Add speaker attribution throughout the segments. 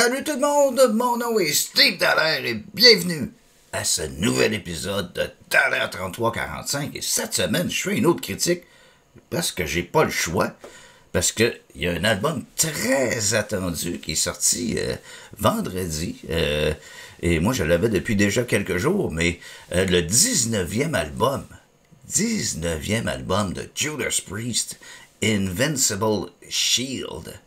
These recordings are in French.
Speaker 1: Salut tout le monde, mon nom est Steve Dallaire et bienvenue à ce nouvel épisode de Dallaire 3345. Et cette semaine, je fais une autre critique parce que j'ai pas le choix. Parce qu'il y a un album très attendu qui est sorti euh, vendredi. Euh, et moi, je l'avais depuis déjà quelques jours, mais euh, le 19e album, 19e album de Judas Priest, Invincible Shield.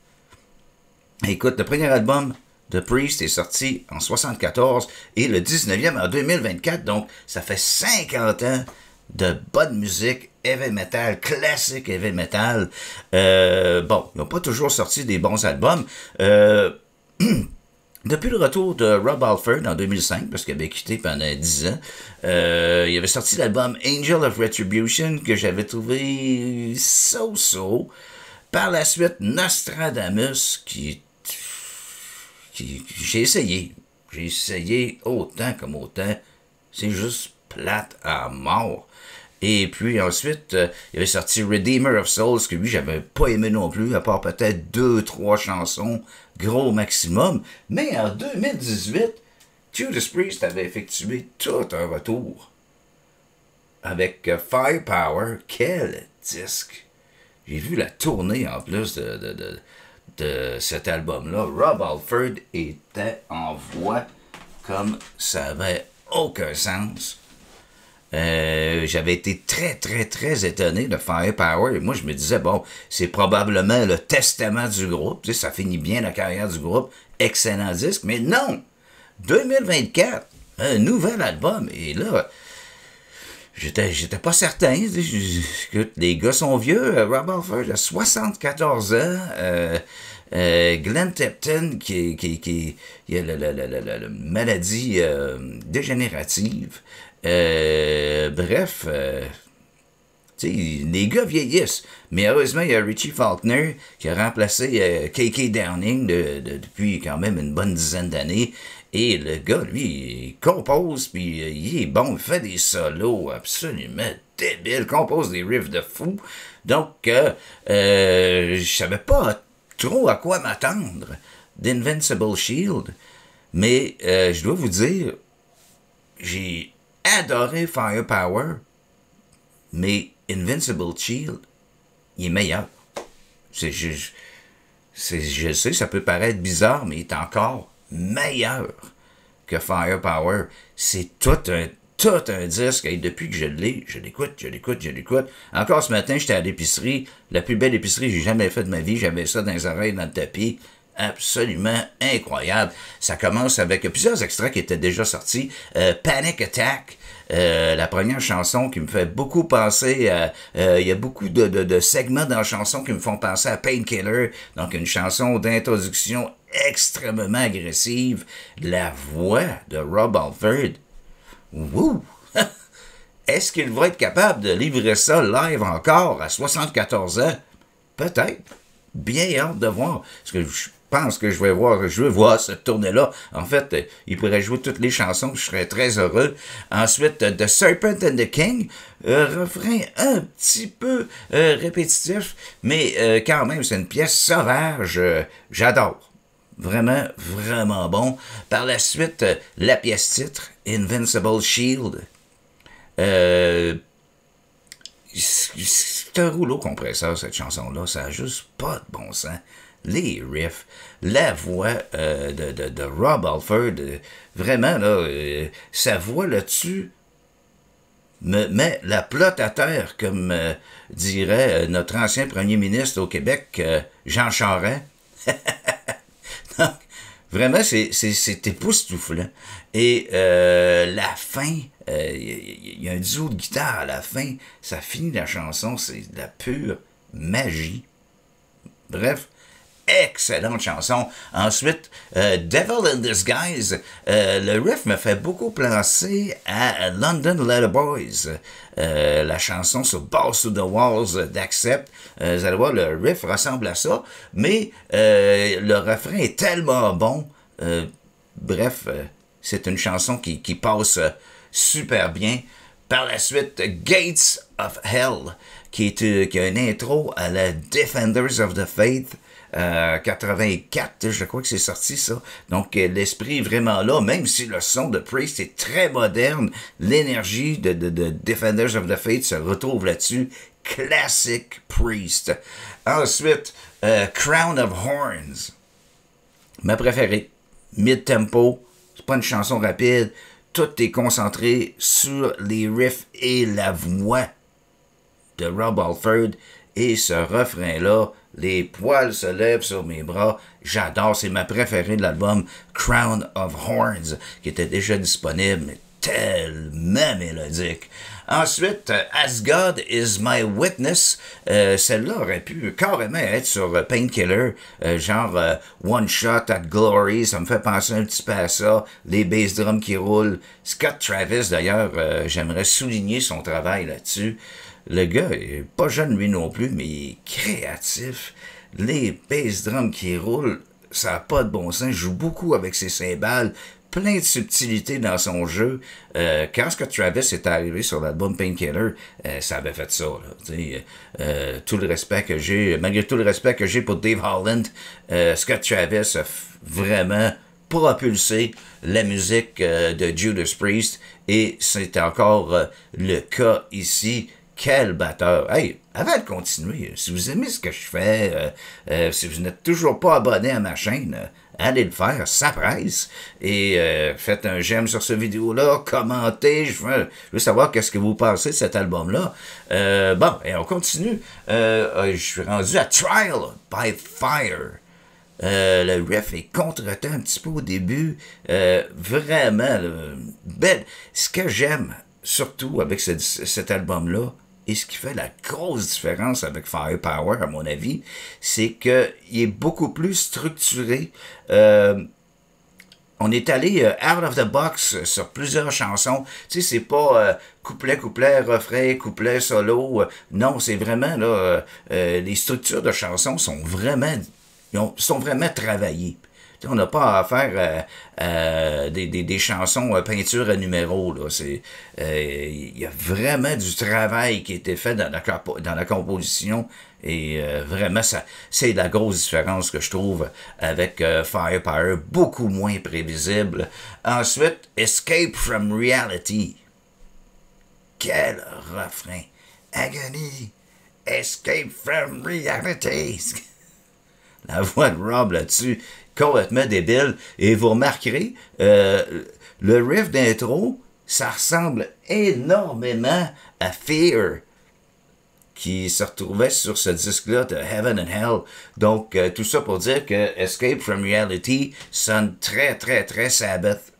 Speaker 1: Écoute, le premier album, The Priest est sorti en 1974 et le 19e en 2024. Donc, ça fait 50 ans de bonne musique, heavy metal, classique heavy metal. Euh, bon, ils n'ont pas toujours sorti des bons albums. Euh, depuis le retour de Rob Alford en 2005, parce qu'il avait quitté pendant 10 ans, euh, il avait sorti l'album Angel of Retribution que j'avais trouvé so-so. Par la suite, Nostradamus, qui est j'ai essayé. J'ai essayé autant comme autant. C'est juste plate à mort. Et puis ensuite, euh, il avait sorti Redeemer of Souls, que lui, j'avais pas aimé non plus, à part peut-être deux, trois chansons, gros maximum. Mais en 2018, Judas Priest avait effectué tout un retour. Avec euh, Firepower, quel disque! J'ai vu la tournée en plus de de cet album-là, Rob Alford était en voix comme ça n'avait aucun sens. Euh, j'avais été très, très, très étonné de Firepower. Et moi, je me disais, bon, c'est probablement le testament du groupe. Tu sais, ça finit bien la carrière du groupe. Excellent disque. Mais non! 2024, un nouvel album. Et là, j'étais, j'étais pas certain. que les gars sont vieux. Euh, Rob Alford a 74 ans. Euh, euh, Glenn Tipton, qui, qui, qui, a la, maladie dégénérative. bref, les gars vieillissent. Mais heureusement, il y a Richie Faulkner qui a remplacé KK Downing depuis quand même une bonne dizaine d'années. Et le gars, lui, il compose, puis euh, il est bon, il fait des solos absolument débiles, compose des riffs de fou. Donc, euh, euh, je savais pas trop à quoi m'attendre d'Invincible Shield, mais euh, je dois vous dire, j'ai adoré Firepower, mais Invincible Shield, il est meilleur. C'est, je sais, ça peut paraître bizarre, mais il est encore meilleur que Firepower. C'est tout un, tout un disque. Et depuis que je l'ai, je l'écoute, je l'écoute, je l'écoute. Encore ce matin, j'étais à l'épicerie. La plus belle épicerie que j'ai jamais faite de ma vie. J'avais ça dans les oreilles, dans le tapis absolument incroyable. Ça commence avec plusieurs extraits qui étaient déjà sortis. Euh, Panic Attack, euh, la première chanson qui me fait beaucoup penser à... Euh, il y a beaucoup de, de segments dans la chanson qui me font penser à Painkiller, donc une chanson d'introduction extrêmement agressive. La voix de Rob Alford. Wouh! Est-ce qu'il va être capable de livrer ça live encore à 74 ans? Peut-être. Bien hâte de voir. Parce que je je pense que je vais voir, je voir cette tournée-là. En fait, euh, il pourrait jouer toutes les chansons, je serais très heureux. Ensuite, euh, The Serpent and the King, euh, refrain un petit peu répétitif, mais quand même, c'est une pièce sauvage. J'adore. Vraiment, vraiment bon. Par la suite, la pièce titre, Invincible Shield. c'est un rouleau compresseur, cette chanson-là. Ça n'a juste pas de bon sens les riffs, la voix euh, de, de, Rob Alford, euh, vraiment, euh, sa voix là-dessus me met la plotte à terre, comme dirait notre ancien premier ministre au Québec, Jean Charest. Donc, vraiment, c'est époustouflant. Et la fin, il y, a un duo de guitare à la fin, ça finit la chanson, c'est de la pure magie. Bref, excellente chanson. Ensuite, euh, Devil in Disguise. Euh, le riff me fait beaucoup penser à London Letter Boys. Euh, la chanson sur Boss to the Walls d'Accept. vous allez voir, le riff ressemble à ça, mais le refrain est tellement bon. bref, c'est une chanson qui, passe super bien. Par la suite, Gates of Hell, qui, est, qui une intro à la Defenders of the Faith. 84, euh, je crois que c'est sorti ça. Donc euh, l'esprit est vraiment là, même si le son de Priest est très moderne, l'énergie de, de, Defenders of the Faith se retrouve là-dessus. Classic Priest. Ensuite, euh, Crown of Horns. Ma préférée. Mid-tempo. C'est pas une chanson rapide. Tout est concentré sur les riffs et la voix de Rob Alford. Et ce refrain-là, les poils se lèvent sur mes bras. J'adore, c'est ma préférée de l'album Crown of Horns, qui était déjà disponible, mais tellement mélodique. Ensuite, As God is my witness, euh, celle-là aurait pu carrément être sur Painkiller, euh, genre euh, One Shot at Glory, ça me fait penser un petit peu à ça, les bass drums qui roulent. Scott Travis, d'ailleurs, j'aimerais souligner son travail là-dessus. Le gars est pas jeune lui non plus, mais il est créatif. Les bass drums qui roulent, ça n'a pas de bon sens. joue beaucoup avec ses cymbales, plein de subtilités dans son jeu. Euh, quand Scott Travis est arrivé sur l'album Painkiller, euh, ça avait fait ça. Euh, tout le respect que j'ai, malgré tout le respect que j'ai pour Dave Holland, Scott Travis a vraiment propulsé la musique de Judas Priest et c'est encore le cas ici quel batteur. Hey, avant de continuer, euh, si vous aimez ce que je fais, euh, euh, si vous n'êtes toujours pas abonné à ma chaîne, allez le faire, ça presse. Et faites un j'aime sur ce vidéo-là, commentez, je veux, savoir qu'est-ce que vous pensez de cet album-là. bon, et on continue. je suis rendu à Trial by Fire. le ref est contre un petit peu au début. vraiment, belle. Ce que j'aime, surtout avec cet album-là, et ce qui fait la grosse différence avec Firepower, à mon avis, c'est qu'il est beaucoup plus structuré. Euh, on est allé euh, out of the box sur plusieurs chansons. Tu sais, c'est pas euh, couplet, couplet, refrain, couplet, solo. non, c'est vraiment, là, les structures de chansons sont vraiment, sont vraiment travaillées on n'a pas à faire euh, euh, des, des, des, chansons euh, peinture à numéro. Il y a vraiment du travail qui a été fait dans la, dans la composition. Et vraiment, ça, c'est la grosse différence que je trouve avec Firepower, beaucoup moins prévisible. Ensuite, Escape from Reality. Quel refrain! Agony! Escape from Reality! la voix de Rob là-dessus, complètement débile. Et vous remarquerez, euh, le riff d'intro, ça ressemble énormément à Fear qui se retrouvait sur ce disque-là de Heaven and Hell. Donc, euh, tout ça pour dire que Escape from Reality sonne très, très, très Sabbath.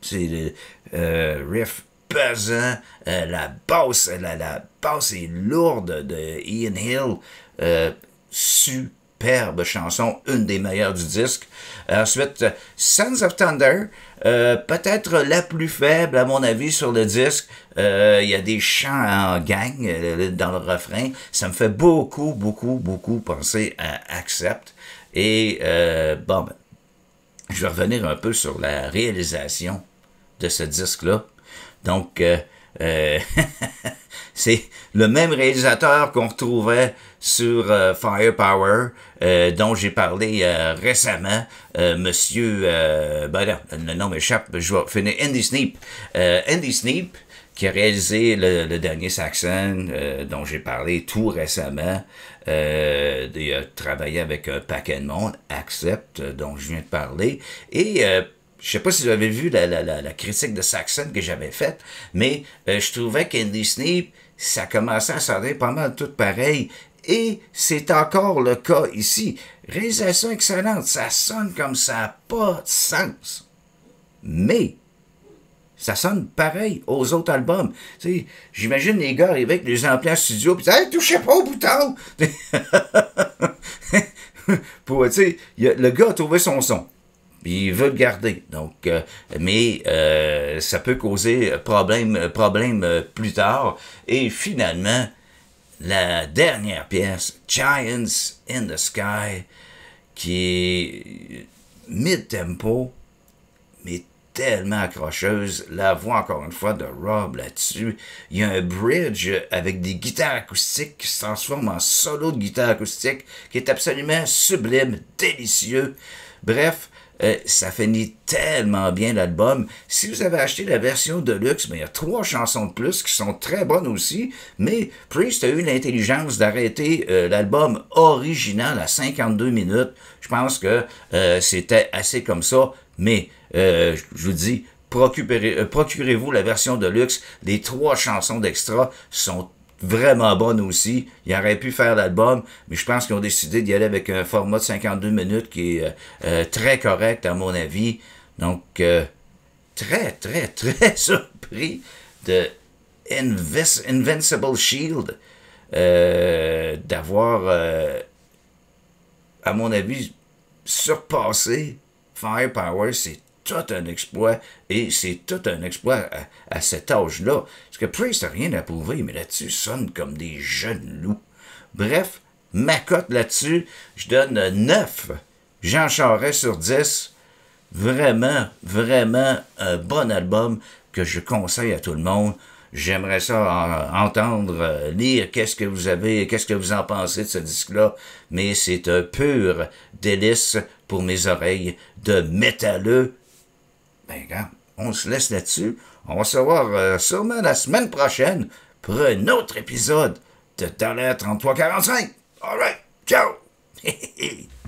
Speaker 1: C'est le euh, riff pesant, la basse, la, la basse est lourde de Ian Hill. super superbe chanson, une des meilleures du disque. Ensuite, Sons of Thunder, euh, peut-être la plus faible à mon avis sur le disque. Euh, il y a des chants en gang euh, dans le refrain. Ça me fait beaucoup, beaucoup, beaucoup penser à Accept. Et bon, ben, je vais revenir un peu sur la réalisation de ce disque-là. Donc, c'est le même réalisateur qu'on retrouvait sur euh, Firepower, euh, dont j'ai parlé euh, récemment. monsieur, ben le nom m'échappe, je vais finir. Andy Sneap. Andy Sneap, qui a réalisé le, dernier Saxon, dont j'ai parlé tout récemment. Euh, travaillé avec un paquet monde, Accept, dont je viens de parler. Et je sais pas si vous avez vu la, la, la, critique de Saxon que j'avais faite, mais je trouvais qu'Andy Sneap, ça commençait à sonner pas mal tout pareil. Et c'est encore le cas ici. Réalisation excellente, ça sonne comme ça n'a pas de sens. Mais, ça sonne pareil aux autres albums. J'imagine les gars arriver avec les amplis en studio, puis hey, touchez pas au bouton! Pour, le gars a trouvé son son. il veut le garder. Donc, euh, mais euh, ça peut causer problème, problème euh, plus tard. Et finalement, la dernière pièce, Giants in the Sky, qui est mid-tempo, mais tellement accrocheuse. La voix, encore une fois, de Rob là-dessus. Il y a un bridge avec des guitares acoustiques qui se transforment en solo de guitare acoustique, qui est absolument sublime, délicieux. Bref, eh, ça finit tellement bien l'album. Si vous avez acheté la version de luxe, ben, il y a trois chansons de plus qui sont très bonnes aussi. Mais Priest a eu l'intelligence d'arrêter euh, l'album original à 52 minutes. Je pense que euh, c'était assez comme ça. Mais euh, je vous dis, procurez-vous la version de luxe. Les trois chansons d'extra sont vraiment bonne aussi. Ils auraient pu faire l'album, mais je pense qu'ils ont décidé d'y aller avec un format de 52 minutes qui est euh, euh, très correct à mon avis. Donc, euh, très, très, très surpris de Invincible Shield d'avoir, à mon avis, surpassé Firepower. C'est tout un exploit, et c'est tout un exploit à, cet âge-là. Parce que Priest n'a rien à prouver, mais là-dessus sonne comme des jeunes loups. Bref, ma cote là-dessus, je donne 9. Jean Charest sur 10. Vraiment, vraiment un bon album que je conseille à tout le monde. J'aimerais ça entendre, euh, lire qu'est-ce que vous avez, qu'est-ce que vous en pensez de ce disque-là, mais c'est un pur délice pour mes oreilles de métalleux ben, on se laisse là-dessus. On va se voir euh, sûrement la semaine prochaine pour un autre épisode de Dollar 3345. All right, ciao!